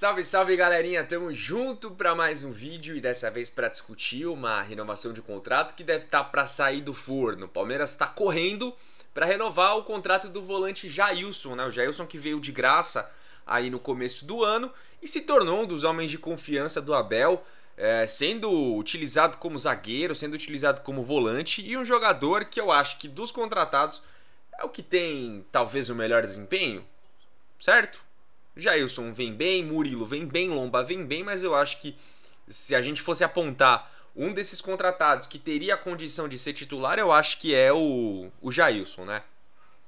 Salve, salve galerinha, tamo junto para mais um vídeo e dessa vez para discutir uma renovação de contrato que deve estar tá para sair do forno. O Palmeiras está correndo para renovar o contrato do volante Jailson, né? O Jailson que veio de graça aí no começo do ano e se tornou um dos homens de confiança do Abel, é, sendo utilizado como zagueiro, sendo utilizado como volante e um jogador que eu acho que dos contratados é o que tem talvez o melhor desempenho, certo? Jailson vem bem, Murilo vem bem, Lomba vem bem, mas eu acho que se a gente fosse apontar um desses contratados que teria a condição de ser titular, eu acho que é o, o Jailson, né?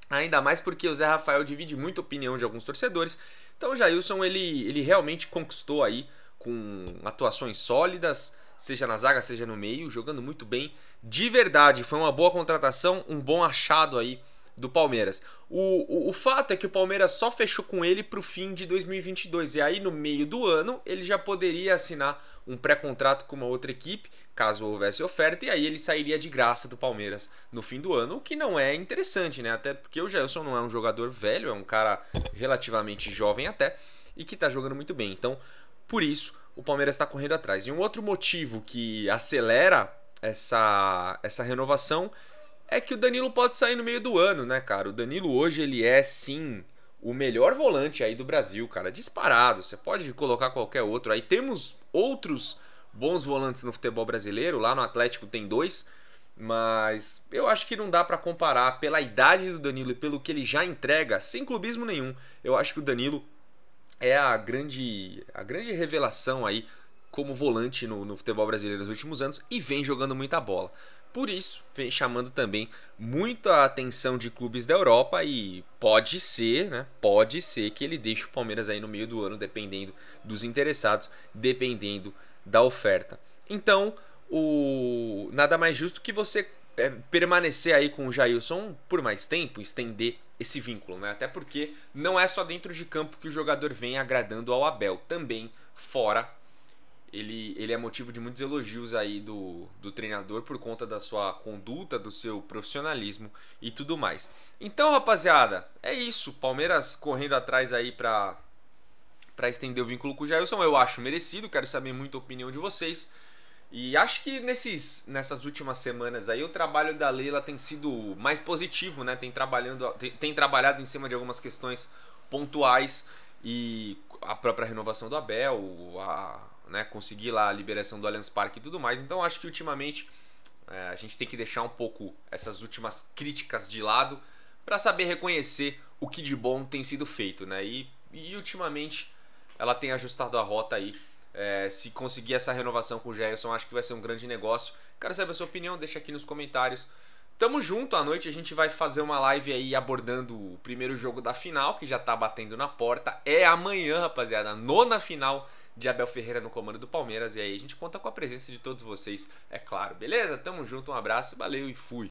Ainda mais porque o Zé Rafael divide muita opinião de alguns torcedores. Então o Jailson ele, ele realmente conquistou aí com atuações sólidas, seja na zaga, seja no meio, jogando muito bem. De verdade, foi uma boa contratação, um bom achado aí do Palmeiras. O, o, o, fato é que o Palmeiras só fechou com ele para o fim de 2022 e aí no meio do ano ele já poderia assinar um pré-contrato com uma outra equipe, caso houvesse oferta, e aí ele sairia de graça do Palmeiras no fim do ano, o que não é interessante, né? Até porque o Gelson não é um jogador velho, é um cara relativamente jovem até e que está jogando muito bem. Então, por isso, o Palmeiras está correndo atrás. E um outro motivo que acelera essa, essa renovação é que o Danilo pode sair no meio do ano, né, cara? O Danilo hoje ele é sim o melhor volante aí do Brasil, cara, disparado. Você pode colocar qualquer outro. Aí temos outros bons volantes no futebol brasileiro, lá no Atlético tem dois, mas eu acho que não dá para comparar pela idade do Danilo e pelo que ele já entrega, sem clubismo nenhum. Eu acho que o Danilo é a grande a grande revelação aí como volante no, no futebol brasileiro nos últimos anos e vem jogando muita bola. Por isso, vem chamando também muita atenção de clubes da Europa e pode ser, né? Pode ser que ele deixe o Palmeiras aí no meio do ano, dependendo dos interessados, dependendo da oferta. Então, o nada mais justo que você é, permanecer aí com o Jailson por mais tempo, estender esse vínculo, né? Até porque não é só dentro de campo que o jogador vem agradando ao Abel, também fora ele, ele é motivo de muitos elogios aí do, do treinador por conta da sua conduta, do seu profissionalismo e tudo mais. Então, rapaziada, é isso. Palmeiras correndo atrás aí para para estender o vínculo com o Jailson, eu acho merecido, quero saber muito a opinião de vocês. E acho que nesses, nessas últimas semanas aí o trabalho da Leila tem sido mais positivo, né? Tem, trabalhando, tem, tem trabalhado em cima de algumas questões pontuais e a própria renovação do Abel, a, né, conseguir lá a liberação do Allianz Parque e tudo mais. Então acho que ultimamente é, a gente tem que deixar um pouco essas últimas críticas de lado para saber reconhecer o que de bom tem sido feito, né? E, e ultimamente ela tem ajustado a rota aí. É, se conseguir essa renovação com o Gerson, acho que vai ser um grande negócio. Quero saber a sua opinião, deixa aqui nos comentários. Tamo junto, à noite a gente vai fazer uma live aí abordando o primeiro jogo da final, que já tá batendo na porta. É amanhã, rapaziada, nona final de Abel Ferreira no comando do Palmeiras. E aí a gente conta com a presença de todos vocês, é claro. Beleza? Tamo junto, um abraço, valeu e fui!